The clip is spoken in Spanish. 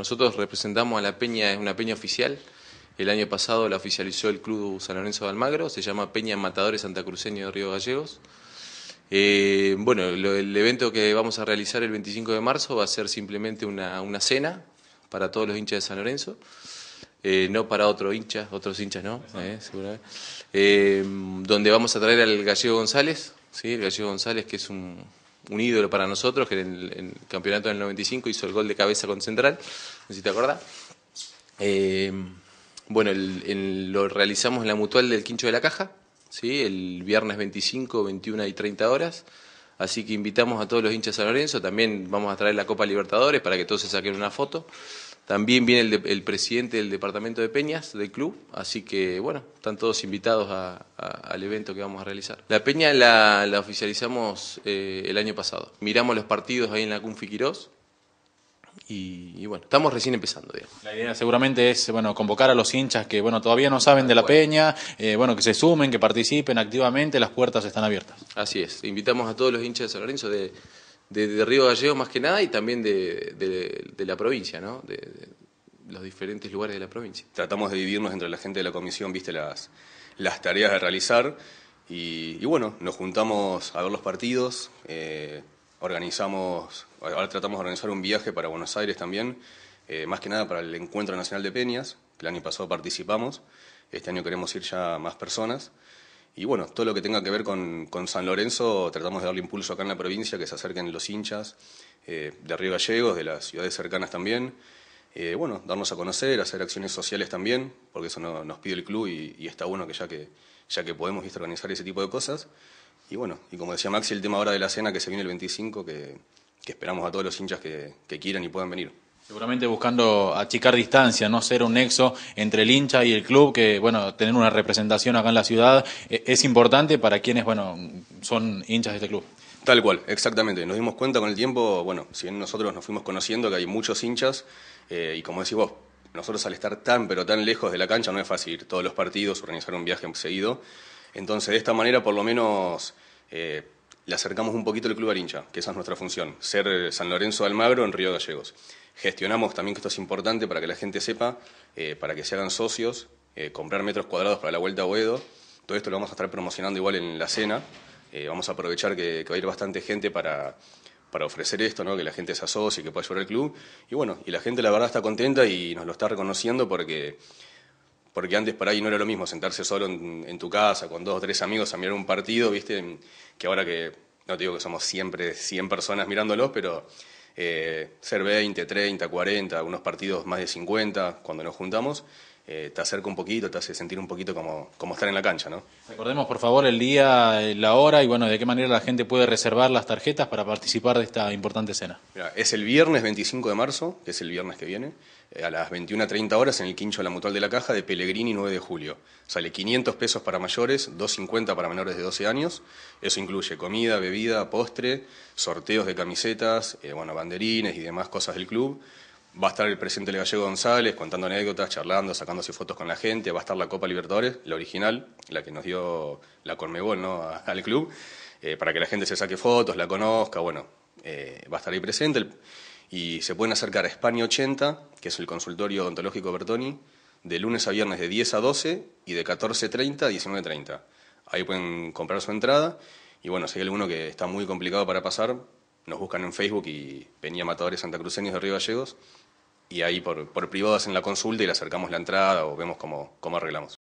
Nosotros representamos a la peña, es una peña oficial. El año pasado la oficializó el Club San Lorenzo de Almagro, se llama Peña Matadores Santa Santacruceño de Río Gallegos. Eh, bueno, el evento que vamos a realizar el 25 de marzo va a ser simplemente una, cena para todos los hinchas de San Lorenzo. Eh, no para otro hincha, otros hinchas no, eh, donde vamos a traer al Gallego González, ¿sí? el Gallego González que es un, un ídolo para nosotros, que en el, campeonato del 95 hizo el gol de cabeza con Central, no sé si te acordás. Eh, bueno, lo realizamos en la mutual del Quincho de la Caja, el viernes 25, 21 y 30 horas. Así que invitamos a todos los hinchas a Lorenzo. También vamos a traer la Copa Libertadores para que todos se saquen una foto. También viene el, presidente del departamento de Peñas del club, así que bueno, están todos invitados al evento que vamos a realizar. La Peña la, oficializamos eh, el año pasado. Miramos los partidos ahí en la Cunfi Quirós. Y, bueno, estamos recién empezando. Digamos. La idea seguramente es bueno convocar a los hinchas que bueno todavía no saben de la peña, eh, bueno que se sumen, que participen activamente, las puertas están abiertas. Así es, invitamos a todos los hinchas de San Lorenzo de, de, Río gallego más que nada y también de, la provincia, De, los diferentes lugares de la provincia. Tratamos de dividirnos entre la gente de la comisión, viste, las, tareas de realizar y, bueno, nos juntamos a ver los partidos, eh, organizamos, ahora tratamos de organizar un viaje para Buenos Aires también, eh, más que nada para el Encuentro Nacional de Peñas, que el año pasado participamos, este año queremos ir ya más personas. Y bueno, todo lo que tenga que ver con, San Lorenzo, tratamos de darle impulso acá en la provincia, que se acerquen los hinchas eh, de Río Gallegos, de las ciudades cercanas también. Eh, bueno, darnos a conocer, hacer acciones sociales también, porque eso nos pide el club y, está bueno que ya que, ya que podemos organizar ese tipo de cosas. Y bueno, y como decía Maxi, el tema ahora de la cena que se viene el 25, que, esperamos a todos los hinchas que quieran y puedan venir. Seguramente buscando achicar distancia, no ser un nexo entre el hincha y el club, que bueno, tener una representación acá en la ciudad eh, es importante para quienes bueno son hinchas de este club. Tal cual, exactamente. Nos dimos cuenta con el tiempo, bueno, si bien nosotros nos fuimos conociendo que hay muchos hinchas, eh, y como decís vos, nosotros al estar tan pero tan lejos de la cancha no es fácil ir todos los partidos, organizar un viaje seguido. Entonces, de esta manera, por lo menos. Eh, le acercamos un poquito el club Arincha, que esa es nuestra función, ser eh, San Lorenzo de Almagro en Río Gallegos. Gestionamos también que esto es importante para que la gente sepa, eh, para que se hagan socios, eh, comprar metros cuadrados para la vuelta a Oedo Todo esto lo vamos a estar promocionando igual en la cena. vamos a aprovechar que, va a ir bastante gente para, para ofrecer esto, ¿no? que la gente se y que pueda llevar el club. Y bueno, y la gente la verdad está contenta y nos lo está reconociendo porque porque antes por ahí no era lo mismo sentarse solo en, tu casa con dos o tres amigos a mirar un partido, ¿viste? Que ahora que, no te digo que somos siempre 100 personas mirándolos, pero eh, ser 20, 30, 40, unos partidos más de 50 cuando nos juntamos, eh, te acerca un poquito, te hace sentir un poquito como, estar en la cancha, ¿no? Recordemos, por favor, el día, la hora y, bueno, de qué manera la gente puede reservar las tarjetas para participar de esta importante cena. es el viernes 25 de marzo, que es el viernes que viene, eh, a las 21.30 horas en el quincho de la Mutual de la Caja de Pellegrini 9 de julio. Sale 500 pesos para mayores, 250 para menores de 12 años. Eso incluye comida, bebida, postre, sorteos de camisetas, eh, bueno, banderines y demás cosas del club. Va a estar el presidente Gallego González contando anécdotas, charlando, sacándose fotos con la gente. Va a estar la Copa Libertadores, la original, la que nos dio la Conmebol al club, eh, para que la gente se saque fotos, la conozca. Bueno, eh, va a estar ahí presente. Y se pueden acercar a España 80, que es el consultorio odontológico Bertoni, de lunes a viernes de 10 a 12 y de 14.30 a 19.30. Ahí pueden comprar su entrada. Y bueno, si hay alguno que está muy complicado para pasar, nos buscan en Facebook y venía Matadores Santacruceños de Río Gallegos y ahí por, por privado hacen la consulta y le acercamos la entrada o vemos cómo arreglamos.